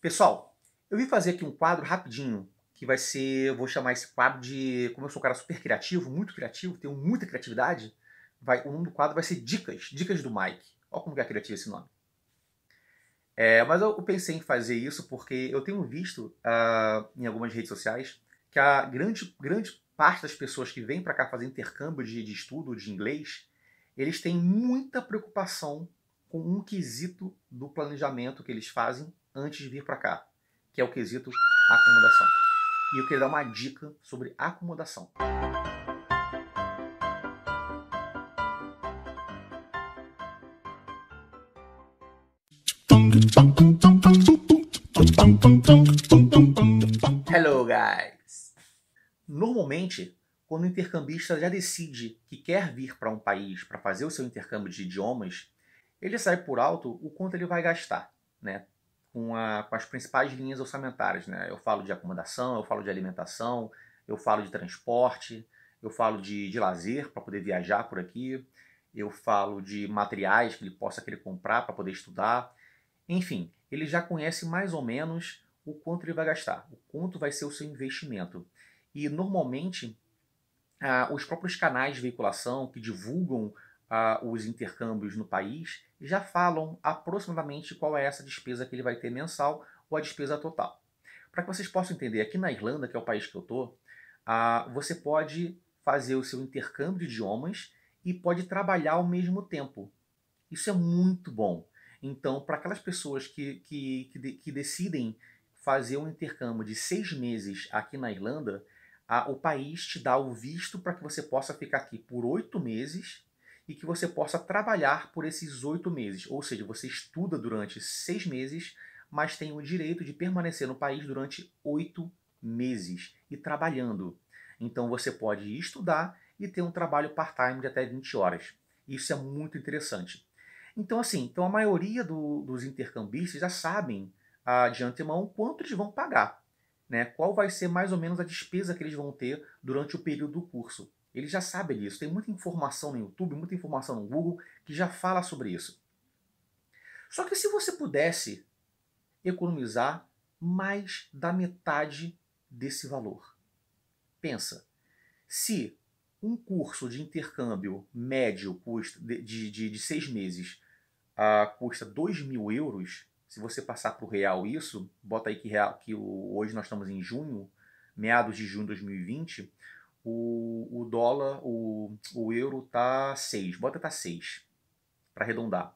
Pessoal, eu vim fazer aqui um quadro rapidinho, que vai ser, eu vou chamar esse quadro de, como eu sou um cara super criativo, muito criativo, tenho muita criatividade, vai, o nome do quadro vai ser Dicas, Dicas do Mike. Olha como é criativo esse nome. É, mas eu pensei em fazer isso porque eu tenho visto uh, em algumas redes sociais que a grande, grande parte das pessoas que vêm para cá fazer intercâmbio de, de estudo de inglês, eles têm muita preocupação com um quesito do planejamento que eles fazem antes de vir para cá, que é o quesito acomodação. E eu queria dar uma dica sobre acomodação. Hello, guys! Normalmente, quando o intercambista já decide que quer vir para um país para fazer o seu intercâmbio de idiomas, ele sabe por alto o quanto ele vai gastar, né? com, a, com as principais linhas orçamentárias. Né? Eu falo de acomodação, eu falo de alimentação, eu falo de transporte, eu falo de, de lazer para poder viajar por aqui, eu falo de materiais que ele possa querer comprar para poder estudar. Enfim, ele já conhece mais ou menos o quanto ele vai gastar, o quanto vai ser o seu investimento. E normalmente, ah, os próprios canais de veiculação que divulgam ah, os intercâmbios no país já falam aproximadamente qual é essa despesa que ele vai ter mensal ou a despesa total. Para que vocês possam entender, aqui na Irlanda, que é o país que eu estou, ah, você pode fazer o seu intercâmbio de idiomas e pode trabalhar ao mesmo tempo. Isso é muito bom. Então, para aquelas pessoas que, que, que, de, que, decidem fazer um intercâmbio de seis meses aqui na Irlanda, a, o país te dá o visto para que você possa ficar aqui por oito meses e que você possa trabalhar por esses oito meses. Ou seja, você estuda durante seis meses, mas tem o direito de permanecer no país durante oito meses e trabalhando. Então você pode estudar e ter um trabalho part-time de até 20 horas. Isso é muito interessante. Então, assim, então a maioria do, dos intercambistas já sabem ah, de antemão quanto eles vão pagar, né? qual vai ser mais ou menos a despesa que eles vão ter durante o período do curso. Ele já sabe disso. Tem muita informação no YouTube, muita informação no Google que já fala sobre isso. Só que se você pudesse economizar mais da metade desse valor. Pensa, se um curso de intercâmbio médio custa de, de, de seis meses uh, custa 2 mil euros, se você passar para o real isso, bota aí que, real, que hoje nós estamos em junho, meados de junho de 2020, o, o dólar, o, o euro tá 6. Bota tá 6 para arredondar.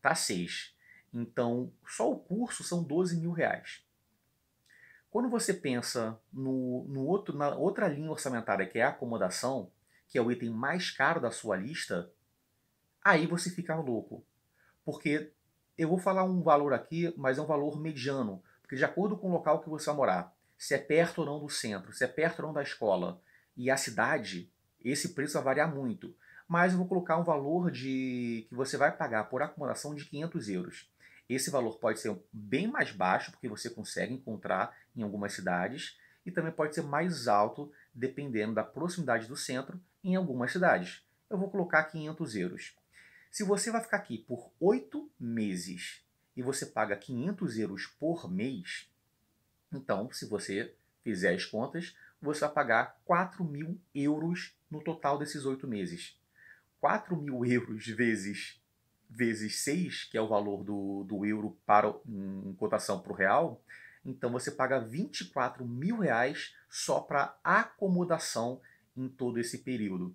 Tá 6. Então, só o curso são 12 mil reais. Quando você pensa no, no outro, na outra linha orçamentária, que é a acomodação, que é o item mais caro da sua lista, aí você fica louco. Porque eu vou falar um valor aqui, mas é um valor mediano. Porque de acordo com o local que você vai morar, se é perto ou não do centro, se é perto ou não da escola e a cidade, esse preço vai variar muito. Mas eu vou colocar um valor de que você vai pagar por acomodação de 500 euros. Esse valor pode ser bem mais baixo, porque você consegue encontrar em algumas cidades, e também pode ser mais alto, dependendo da proximidade do centro, em algumas cidades. Eu vou colocar 500 euros. Se você vai ficar aqui por oito meses e você paga 500 euros por mês, então, se você fizer as contas, você vai pagar 4 mil euros no total desses oito meses. 4 mil euros vezes, vezes 6, que é o valor do, do euro para, em cotação para o real, então você paga 24 mil reais só para acomodação em todo esse período.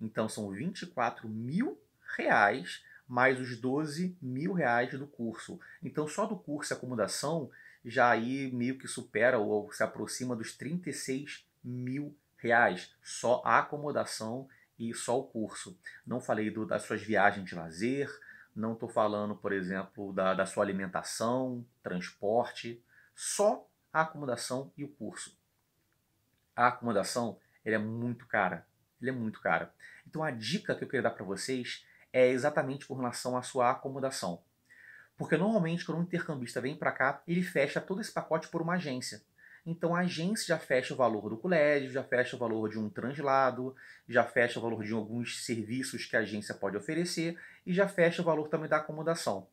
Então são 24 mil reais mais os 12 mil reais do curso. Então só do curso e acomodação já aí meio que supera ou se aproxima dos 36 mil reais só a acomodação e só o curso. Não falei do, das suas viagens de lazer, não estou falando, por exemplo, da, da sua alimentação, transporte, só a acomodação e o curso. A acomodação ele é muito cara, ele é muito cara. Então a dica que eu queria dar para vocês é exatamente com relação à sua acomodação. Porque normalmente quando um intercambista vem para cá, ele fecha todo esse pacote por uma agência. Então a agência já fecha o valor do colégio, já fecha o valor de um translado, já fecha o valor de alguns serviços que a agência pode oferecer e já fecha o valor também da acomodação.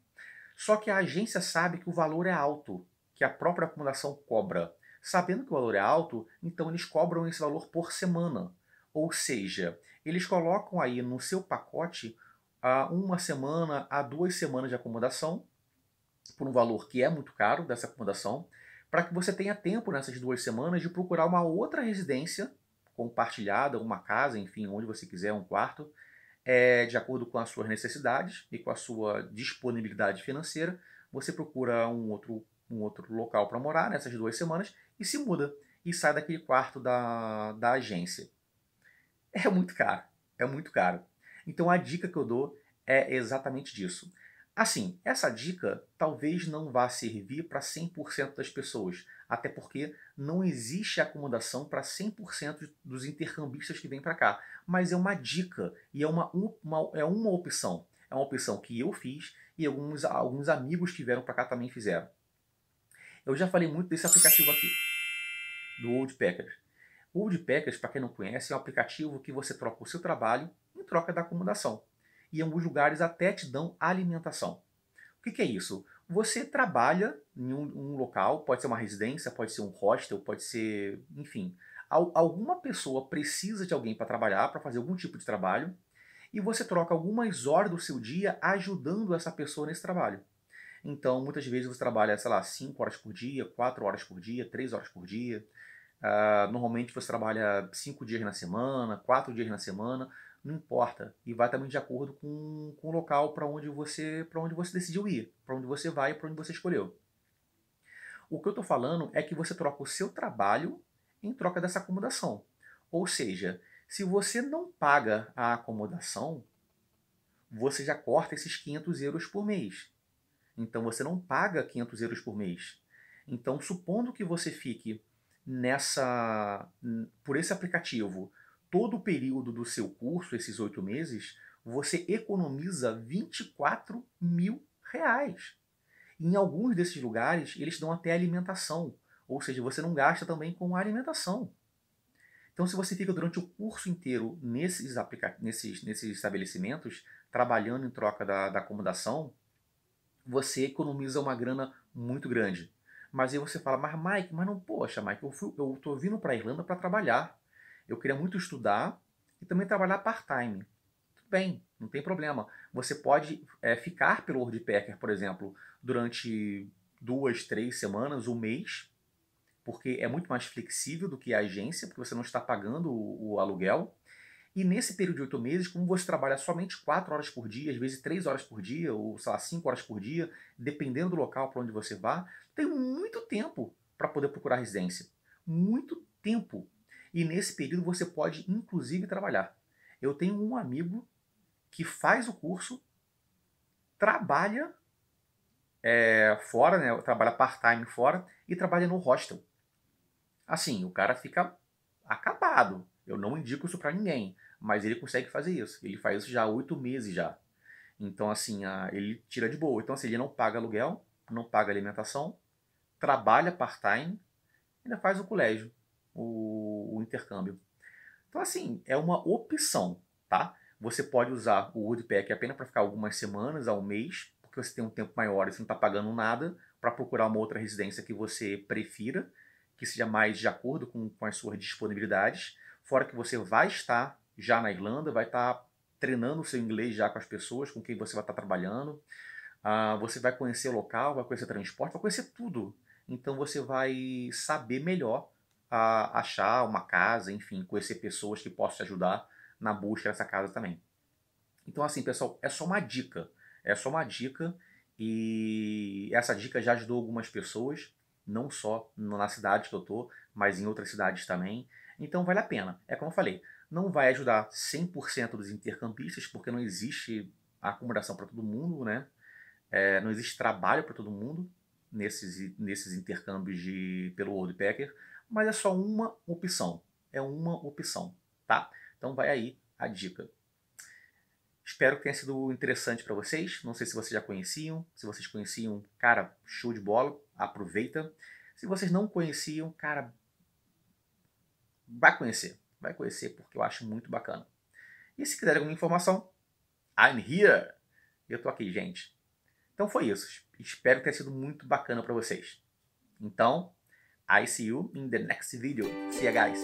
Só que a agência sabe que o valor é alto, que a própria acomodação cobra. Sabendo que o valor é alto, então eles cobram esse valor por semana. Ou seja, eles colocam aí no seu pacote a ah, uma semana a duas semanas de acomodação por um valor que é muito caro dessa acomodação, para que você tenha tempo nessas duas semanas de procurar uma outra residência compartilhada, uma casa, enfim, onde você quiser, um quarto, é, de acordo com as suas necessidades e com a sua disponibilidade financeira, você procura um outro, um outro local para morar nessas duas semanas e se muda e sai daquele quarto da, da agência. É muito caro, é muito caro. Então a dica que eu dou é exatamente disso. Assim, essa dica talvez não vá servir para 100% das pessoas, até porque não existe acomodação para 100% dos intercambistas que vêm para cá. Mas é uma dica e é uma, uma, é uma opção. É uma opção que eu fiz e alguns, alguns amigos que vieram para cá também fizeram. Eu já falei muito desse aplicativo aqui, do Old Packers. O Old Packers, para quem não conhece, é um aplicativo que você troca o seu trabalho em troca da acomodação e em alguns lugares até te dão alimentação. O que, que é isso? Você trabalha em um, um, local, pode ser uma residência, pode ser um hostel, pode ser, enfim, al alguma pessoa precisa de alguém para trabalhar, para fazer algum tipo de trabalho, e você troca algumas horas do seu dia ajudando essa pessoa nesse trabalho. Então, muitas vezes você trabalha, sei lá, 5 horas por dia, 4 horas por dia, 3 horas por dia. Uh, normalmente você trabalha 5 dias na semana, 4 dias na semana, não importa. E vai também de acordo com, com o local para onde você para onde você decidiu ir, para onde você vai e para onde você escolheu. O que eu estou falando é que você troca o seu trabalho em troca dessa acomodação. Ou seja, se você não paga a acomodação, você já corta esses 500 euros por mês. Então você não paga 500 euros por mês. Então, supondo que você fique nessa por esse aplicativo todo o período do seu curso, esses oito meses, você economiza 24 mil reais. Em alguns desses lugares, eles dão até alimentação, ou seja, você não gasta também com alimentação. Então, se você fica durante o curso inteiro nesses, nesses, nesses estabelecimentos, trabalhando em troca da, da acomodação, você economiza uma grana muito grande. Mas aí você fala, mas Mike, mas não, poxa, Mike, eu, estou tô vindo para a Irlanda para trabalhar. Eu queria muito estudar e também trabalhar part-time. Tudo bem, não tem problema. Você pode é, ficar pelo WordPacker, por exemplo, durante duas, três semanas, um mês, porque é muito mais flexível do que a agência, porque você não está pagando o, o aluguel. E nesse período de oito meses, como você trabalha somente quatro horas por dia, às vezes três horas por dia, ou sei lá, cinco horas por dia, dependendo do local para onde você vá, tem muito tempo para poder procurar residência. Muito tempo e nesse período você pode, inclusive, trabalhar. Eu tenho um amigo que faz o curso, trabalha é, fora, né, trabalha part-time fora e trabalha no hostel. Assim, o cara fica acabado. Eu não indico isso para ninguém, mas ele consegue fazer isso. Ele faz isso já há oito meses já. Então, assim, a, ele tira de boa. Então, assim, ele não paga aluguel, não paga alimentação, trabalha part-time, ainda faz o colégio o, o intercâmbio. Então, assim, é uma opção, tá? Você pode usar o Woodpack apenas para ficar algumas semanas, a um mês, porque você tem um tempo maior e você não está pagando nada para procurar uma outra residência que você prefira, que seja mais de acordo com, com as suas disponibilidades. Fora que você vai estar já na Irlanda, vai estar tá treinando o seu inglês já com as pessoas com quem você vai estar tá trabalhando. Ah, você vai conhecer o local, vai conhecer transporte, vai conhecer tudo. Então você vai saber melhor a achar uma casa, enfim, conhecer pessoas que possam te ajudar na busca dessa casa também. Então, assim, pessoal, é só uma dica. É só uma dica e essa dica já ajudou algumas pessoas, não só na cidade que eu tô, mas em outras cidades também. Então, vale a pena. É como eu falei, não vai ajudar 100% dos intercambistas, porque não existe acomodação para todo mundo, né? É, não existe trabalho para todo mundo nesses, nesses intercâmbios de, pelo World Packer, mas é só uma opção. É uma opção, tá? Então vai aí a dica. Espero que tenha sido interessante para vocês. Não sei se vocês já conheciam. Se vocês conheciam, cara, show de bola, aproveita. Se vocês não conheciam, cara, vai conhecer. Vai conhecer porque eu acho muito bacana. E se quiser alguma informação, I'm here. Eu tô aqui, gente. Então foi isso. Espero que tenha sido muito bacana para vocês. Então, I see you in the next video. See you guys.